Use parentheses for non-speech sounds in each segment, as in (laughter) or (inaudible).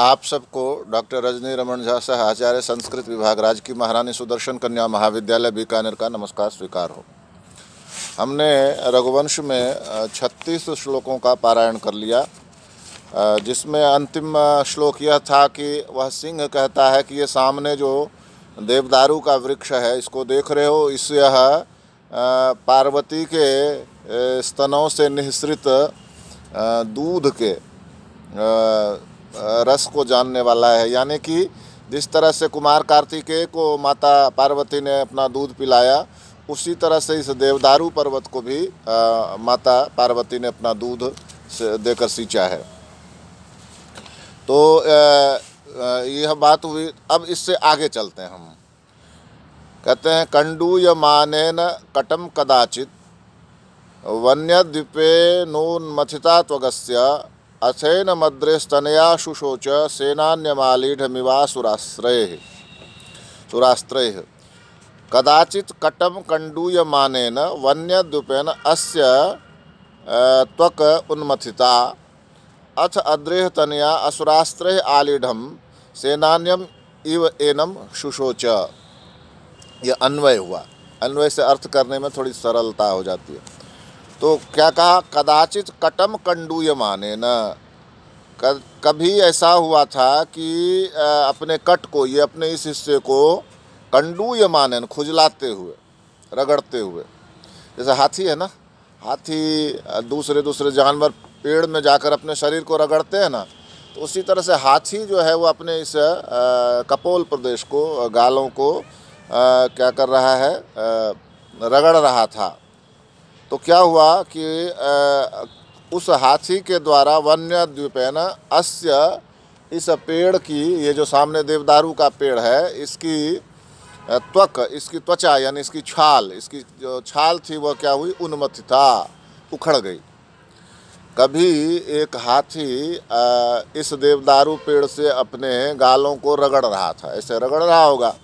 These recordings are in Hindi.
आप सबको डॉक्टर रजनी रमन झा सह आचार्य संस्कृत विभाग राजकीय महारानी सुदर्शन कन्या महाविद्यालय बीकानेर का नमस्कार स्वीकार हो हमने रघुवंश में 36 श्लोकों का पारायण कर लिया जिसमें अंतिम श्लोक यह था कि वह सिंह कहता है कि ये सामने जो देवदारू का वृक्ष है इसको देख रहे हो इस यह पार्वती के स्तनों से निःसृत दूध के रस को जानने वाला है यानी कि जिस तरह से कुमार कार्तिकेय को माता पार्वती ने अपना दूध पिलाया उसी तरह से इस देवदारू पर्वत को भी आ, माता पार्वती ने अपना दूध देकर सींचा है तो यह बात हुई अब इससे आगे चलते हैं हम कहते हैं कंडू न कटम कदाचित वन्यद्वीपे नोन्मथिता अथेन मद्रेस्तनया शुशोच सेनान्यमालीढमिवासुराश्रय सुराश्रय कदाचित कटम कंडूयमानेन वन्यद्वीपेन अस्य त्वक उन्मथिता अथ अद्रेह तनया असुरास्त्रय आलीढ़म सेनान्यम इव एनम शुशोच यह अन्वय हुआ अन्वय से अर्थ करने में थोड़ी सरलता हो जाती है तो क्या कहा कदाचित कटम माने न कभी ऐसा हुआ था कि अपने कट को ये अपने इस हिस्से को माने न खुजलाते हुए रगड़ते हुए जैसे हाथी है ना हाथी दूसरे दूसरे जानवर पेड़ में जाकर अपने शरीर को रगड़ते हैं ना तो उसी तरह से हाथी जो है वो अपने इस कपोल प्रदेश को गालों को क्या कर रहा है रगड़ रहा था तो क्या हुआ कि उस हाथी के द्वारा वन्य द्वीपेन अस्य इस पेड़ की ये जो सामने देवदारू का पेड़ है इसकी त्वक इसकी त्वचा यानी इसकी छाल इसकी जो छाल थी वह क्या हुई उन्मत्त था उखड़ गई कभी एक हाथी इस देवदारू पेड़ से अपने गालों को रगड़ रहा था ऐसे रगड़ रहा होगा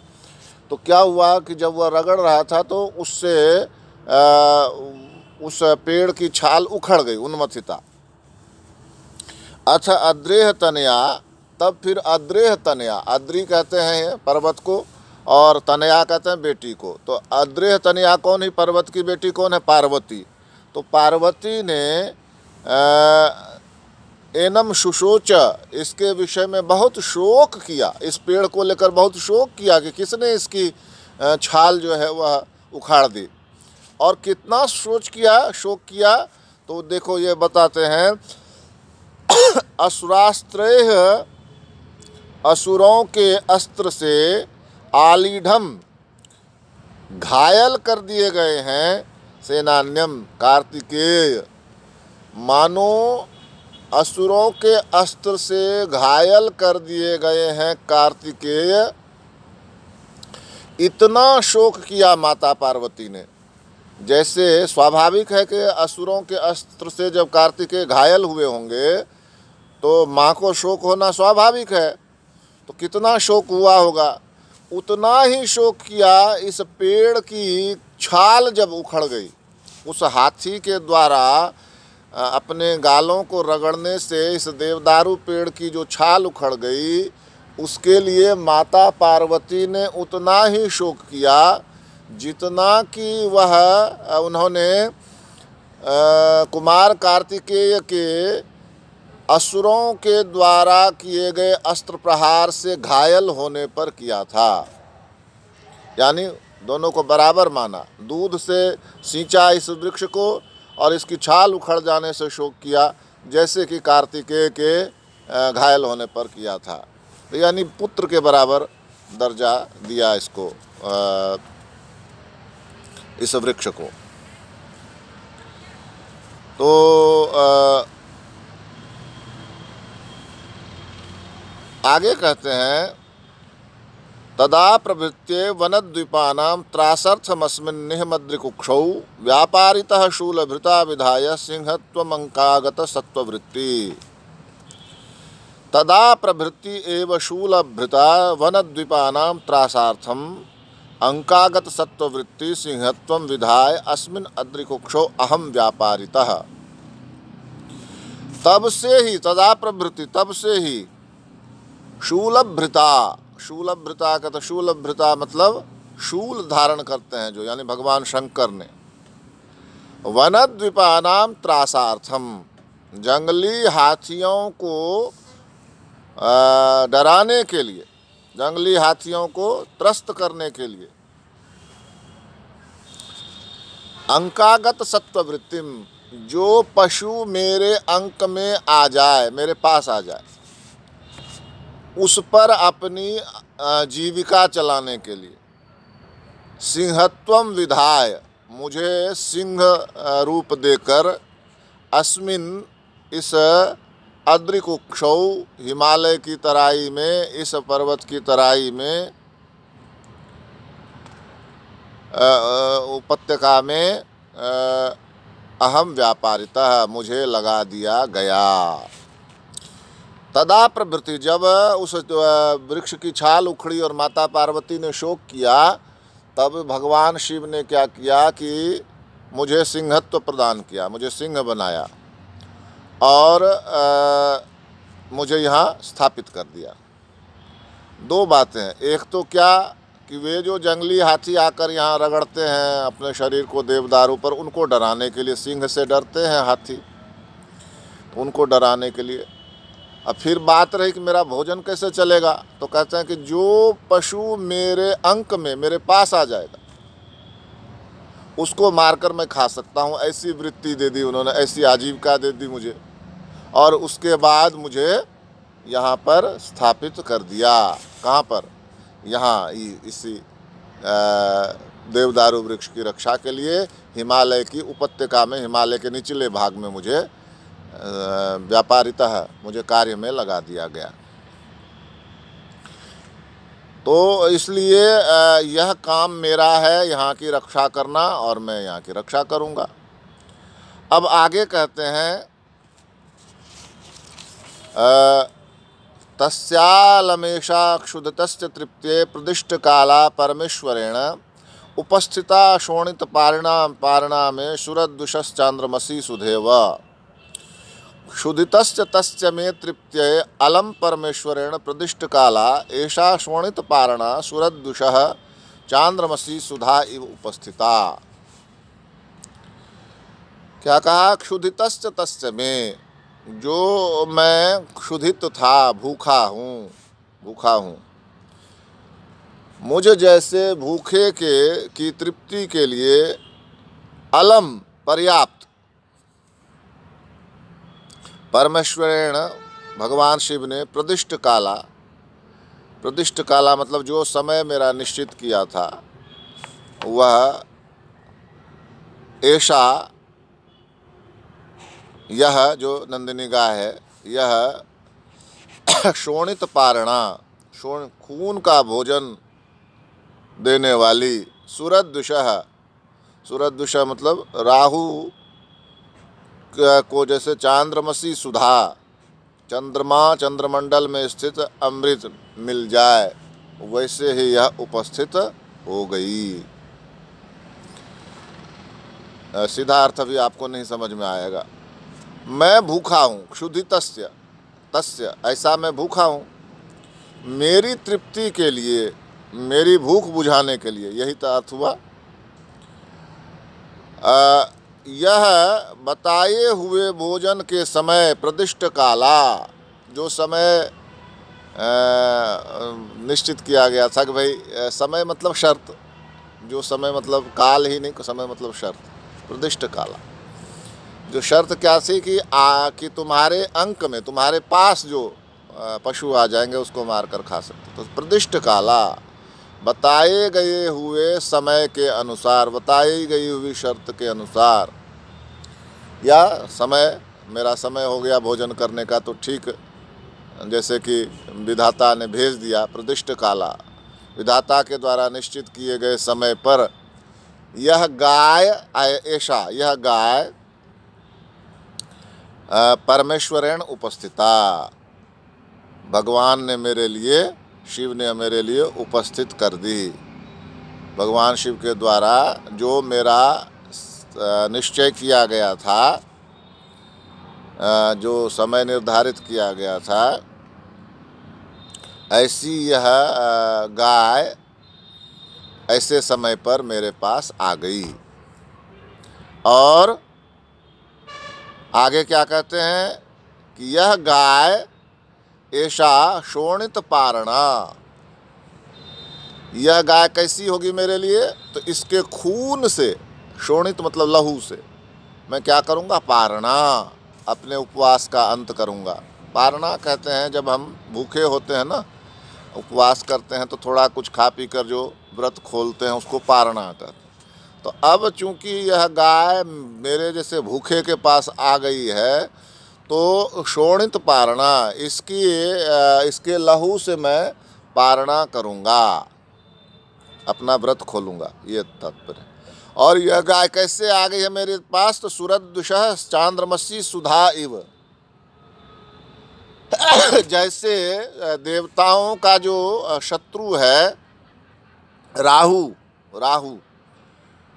तो क्या हुआ कि जब वह रगड़ रहा था तो उससे उस पेड़ की छाल उखड़ गई उन्मथिता अच्छा अद्रेह तनया तब फिर अद्रेह तनया अद्री कहते हैं पर्वत को और तनया कहते हैं बेटी को तो अद्रेह तनया कौन ही पर्वत की बेटी कौन है पार्वती तो पार्वती ने आ, एनम सुशोच इसके विषय में बहुत शोक किया इस पेड़ को लेकर बहुत शोक किया कि किसने इसकी छाल जो है वह उखाड़ दी और कितना सोच किया शोक किया तो देखो ये बताते हैं (coughs) असुरास्त्र असुरों के अस्त्र से आलीढ़म घायल कर दिए गए हैं सेनान्यम कार्तिकेय मानो असुरों के अस्त्र से घायल कर दिए गए हैं कार्तिकेय इतना शोक किया माता पार्वती ने जैसे स्वाभाविक है कि असुरों के अस्त्र से जब कार्तिकेय घायल हुए होंगे तो माँ को शोक होना स्वाभाविक है तो कितना शोक हुआ होगा उतना ही शोक किया इस पेड़ की छाल जब उखड़ गई उस हाथी के द्वारा अपने गालों को रगड़ने से इस देवदारू पेड़ की जो छाल उखड़ गई उसके लिए माता पार्वती ने उतना ही शोक किया जितना कि वह उन्होंने आ, कुमार कार्तिकेय के असुरों के द्वारा किए गए अस्त्र प्रहार से घायल होने पर किया था यानी दोनों को बराबर माना दूध से सींचा इस वृक्ष को और इसकी छाल उखड़ जाने से शोक किया जैसे कि कार्तिकेय के घायल होने पर किया था तो यानी पुत्र के बराबर दर्जा दिया इसको आ, इस वृक्ष को तो आगे कहते हैं तदा प्रभृत्ये वनद्वीपानाम त्रासर्थमस्मिन् निहमद्रिकुक्षौ व्यापारितः शूलभृता विधाय सिंहत्वमङ्कागत सत्ववृत्ति तदा प्रभृति एव शूलभृता वनद्वीपानाम त्रासार्थम अंकागत सत्ववृत्ति सिंहत्व विधाय अस्मिन अद्रिकुक्षो अहम व्यापारिता तब से ही तदा प्रभृति तब से ही शूलभृता शूलभृता का तो शूलभ्रता मतलब शूल धारण करते हैं जो यानी भगवान शंकर ने नाम त्रासार्थम जंगली हाथियों को डराने के लिए जंगली हाथियों को त्रस्त करने के लिए अंकागत सत्ववृत्तिम जो पशु मेरे अंक में आ जाए मेरे पास आ जाए उस पर अपनी जीविका चलाने के लिए सिंहत्वम विधाय मुझे सिंह रूप देकर अस्मिन इस अद्रिक उक्ष हिमालय की तराई में इस पर्वत की तराई में उपत्यका में अहम व्यापारिता मुझे लगा दिया गया तदा प्रवृत्ति जब उस वृक्ष की छाल उखड़ी और माता पार्वती ने शोक किया तब भगवान शिव ने क्या किया कि मुझे सिंहत्व प्रदान किया मुझे सिंह बनाया और आ, मुझे यहाँ स्थापित कर दिया दो बातें हैं एक तो क्या कि वे जो जंगली हाथी आकर यहाँ रगड़ते हैं अपने शरीर को देवदारू पर उनको डराने के लिए सिंह से डरते हैं हाथी तो उनको डराने के लिए अब फिर बात रही कि मेरा भोजन कैसे चलेगा तो कहते हैं कि जो पशु मेरे अंक में मेरे पास आ जाएगा उसको मारकर मैं खा सकता हूँ ऐसी वृत्ति दे दी उन्होंने ऐसी आजीविका दे दी मुझे और उसके बाद मुझे यहाँ पर स्थापित कर दिया कहाँ पर यहाँ इसी देवदारू वृक्ष की रक्षा के लिए हिमालय की उपत्यका में हिमालय के निचले भाग में मुझे व्यापारितः मुझे कार्य में लगा दिया गया तो इसलिए यह काम मेरा है यहाँ की रक्षा करना और मैं यहाँ की रक्षा करूँगा अब आगे कहते हैं तस्यालमेषा तृप्त प्रदिष्ट काला परमेश्वरेण उपस्थिता शोणित पारिणा पारिणा में शुरद्विषश्चांद्रमसी सुधेव क्षुदितस्य तस्य मे तृप्त अलं परमेश्वरेण काला एषा शोणित पारणा सुरदुष चांद्रमसी सुधा इव उपस्थिता क्या कहा क्षुधित तस्य में जो मैं क्षुधित था भूखा हूँ भूखा हूँ मुझे जैसे भूखे के की तृप्ति के लिए अलम पर्याप्त परमेश्वरेण भगवान शिव ने प्रदिष्ट काला प्रदिष्ट काला मतलब जो समय मेरा निश्चित किया था वह ऐसा यह जो नंदिनी गाय है यह (coughs) शोणित पारणा शोण खून का भोजन देने वाली सूरत दुशह मतलब राहु को जैसे चांद्रमसी सुधा चंद्रमा चंद्रमंडल में स्थित अमृत मिल जाए वैसे ही यह उपस्थित हो गई सीधा अर्थ भी आपको नहीं समझ में आएगा मैं भूखा हूँ क्षुधि तस्य तस्य ऐसा मैं भूखा हूँ मेरी तृप्ति के लिए मेरी भूख बुझाने के लिए यही तो अर्थ हुआ आ, यह बताए हुए भोजन के समय प्रदिष्ट काला जो समय निश्चित किया गया था कि भाई समय मतलब शर्त जो समय मतलब काल ही नहीं समय मतलब शर्त प्रदिष्ट काला जो शर्त क्या थी कि आ कि तुम्हारे अंक में तुम्हारे पास जो पशु आ जाएंगे उसको मार कर खा सकते तो प्रदिष्ट काला बताए गए हुए समय के अनुसार बताई गई हुई शर्त के अनुसार या समय मेरा समय हो गया भोजन करने का तो ठीक जैसे कि विधाता ने भेज दिया प्रदिष्ट काला विधाता के द्वारा निश्चित किए गए समय पर यह गाय ऐसा यह गाय परमेश्वरेण उपस्थिता भगवान ने मेरे लिए शिव ने मेरे लिए उपस्थित कर दी भगवान शिव के द्वारा जो मेरा निश्चय किया गया था जो समय निर्धारित किया गया था ऐसी यह गाय ऐसे समय पर मेरे पास आ गई और आगे क्या कहते हैं कि यह गाय ऐसा शोणित पारणा यह गाय कैसी होगी मेरे लिए तो इसके खून से शोणित मतलब लहू से मैं क्या करूँगा पारणा अपने उपवास का अंत करूँगा पारणा कहते हैं जब हम भूखे होते हैं ना उपवास करते हैं तो थोड़ा कुछ खा पी कर जो व्रत खोलते हैं उसको पारणा कहते हैं तो अब चूंकि यह गाय मेरे जैसे भूखे के पास आ गई है तो शोणित पारणा इसकी इसके लहू से मैं पारणा करूँगा अपना व्रत खोलूंगा ये तात्पर्य और यह गाय कैसे आ गई है मेरे पास तो सूरत दुशह चांद्रमसी सुधा इव (coughs) जैसे देवताओं का जो शत्रु है राहु राहु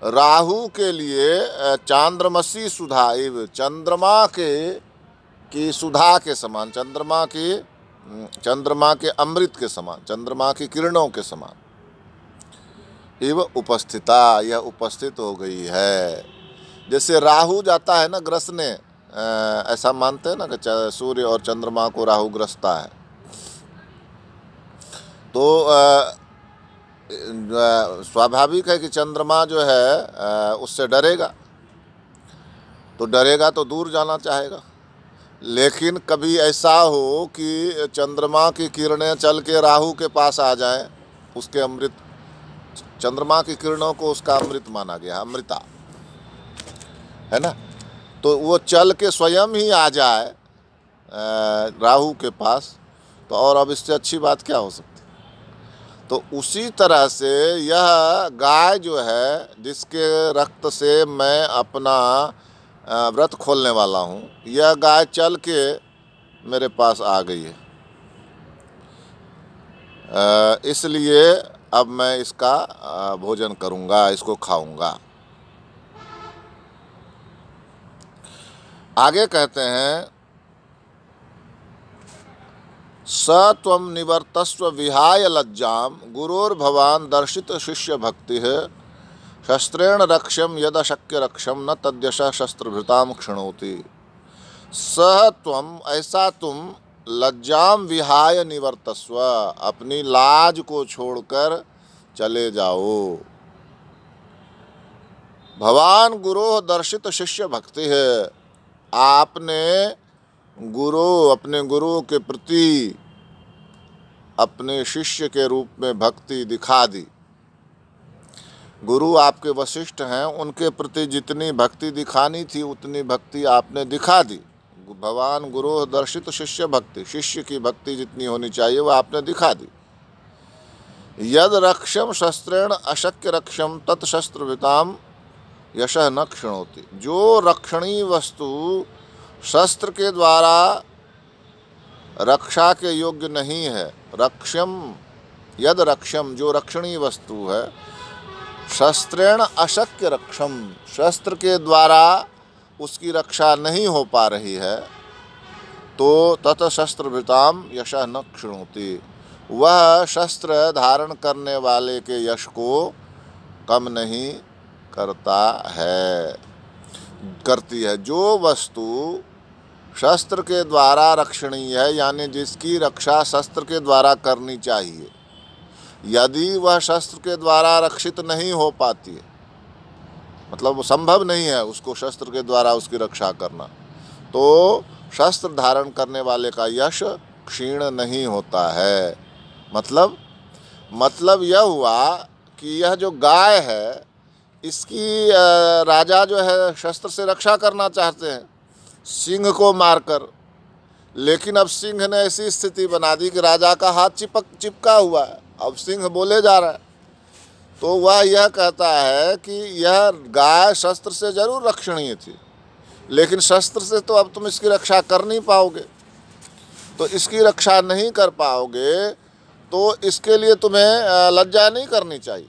राहु के लिए चांद्रमसी सुधा इव चंद्रमा के की सुधा के समान चंद्रमा की चंद्रमा के अमृत के समान चंद्रमा की किरणों के समान इव उपस्थिता यह उपस्थित हो गई है जैसे राहु जाता है ना ग्रसने ऐसा मानते हैं ना कि सूर्य और चंद्रमा को राहु ग्रसता है तो स्वाभाविक है कि चंद्रमा जो है उससे डरेगा तो डरेगा तो दूर जाना चाहेगा लेकिन कभी ऐसा हो कि चंद्रमा की किरणें चल के राहु के पास आ जाएं उसके अमृत चंद्रमा की किरणों को उसका अमृत माना गया अमृता है ना तो वो चल के स्वयं ही आ जाए राहु के पास तो और अब इससे अच्छी बात क्या हो सकती तो उसी तरह से यह गाय जो है जिसके रक्त से मैं अपना व्रत खोलने वाला हूँ यह गाय चल के मेरे पास आ गई है इसलिए अब मैं इसका भोजन करूँगा इसको खाऊँगा आगे कहते हैं स तम निवर्तस्व विहाय लज्जाम गुरोर्भवान दर्शित शिष्य भक्ति शस्त्रेण रक्ष्यम यद अशक्य रक्षम न तद्यश शस्त्रभृताम क्षणोति सह तम ऐसा तुम लज्जाम विहाय निवर्तस्व अपनी लाज को छोड़कर चले जाओ भवान गुरोह दर्शित शिष्य भक्ति है आपने गुरु अपने गुरु के प्रति अपने शिष्य के रूप में भक्ति दिखा दी गुरु आपके वशिष्ठ हैं उनके प्रति जितनी भक्ति दिखानी थी उतनी भक्ति आपने दिखा दी भगवान गुरु दर्शित शिष्य भक्ति शिष्य की भक्ति जितनी होनी चाहिए वह आपने दिखा दी यद रक्षम शस्त्रेण अशक्य रक्षम तत्शस्त्रताम यश न होती जो रक्षणीय वस्तु शस्त्र के द्वारा रक्षा के योग्य नहीं है रक्षम यद रक्षम जो रक्षणीय वस्तु है शस्त्रेण अशक्य रक्षम शस्त्र के द्वारा उसकी रक्षा नहीं हो पा रही है तो तत भृताम यश न क्षणती वह शस्त्र धारण करने वाले के यश को कम नहीं करता है करती है जो वस्तु शस्त्र के द्वारा रक्षणीय है यानी जिसकी रक्षा शस्त्र के द्वारा करनी चाहिए यदि वह शस्त्र के द्वारा रक्षित नहीं हो पाती है मतलब संभव नहीं है उसको शस्त्र के द्वारा उसकी रक्षा करना तो शस्त्र धारण करने वाले का यश क्षीण नहीं होता है मतलब मतलब यह हुआ कि यह जो गाय है इसकी राजा जो है शस्त्र से रक्षा करना चाहते हैं सिंह को मारकर लेकिन अब सिंह ने ऐसी स्थिति बना दी कि राजा का हाथ चिपक चिपका हुआ है अब सिंह बोले जा रहा है तो वह यह कहता है कि यह गाय शस्त्र से जरूर रक्षणीय थी लेकिन शस्त्र से तो अब तुम इसकी रक्षा कर नहीं पाओगे तो इसकी रक्षा नहीं कर पाओगे तो इसके लिए तुम्हें लज्जा नहीं करनी चाहिए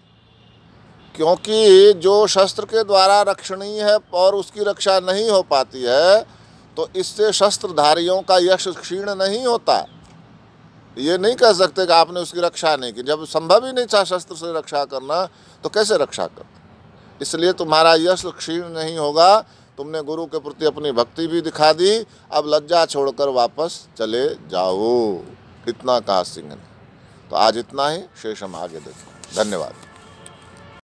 क्योंकि जो शस्त्र के द्वारा रक्षणीय है और उसकी रक्षा नहीं हो पाती है तो इससे शस्त्रधारियों का यश क्षीण नहीं होता ये नहीं कह सकते कि आपने उसकी रक्षा नहीं की जब संभव ही नहीं था शस्त्र से रक्षा करना तो कैसे रक्षा कर इसलिए तुम्हारा यश क्षीण नहीं होगा तुमने गुरु के प्रति अपनी भक्ति भी दिखा दी अब लज्जा छोड़कर वापस चले जाओ इतना कहा सिंह ने तो आज इतना ही शेष हम आगे देखो धन्यवाद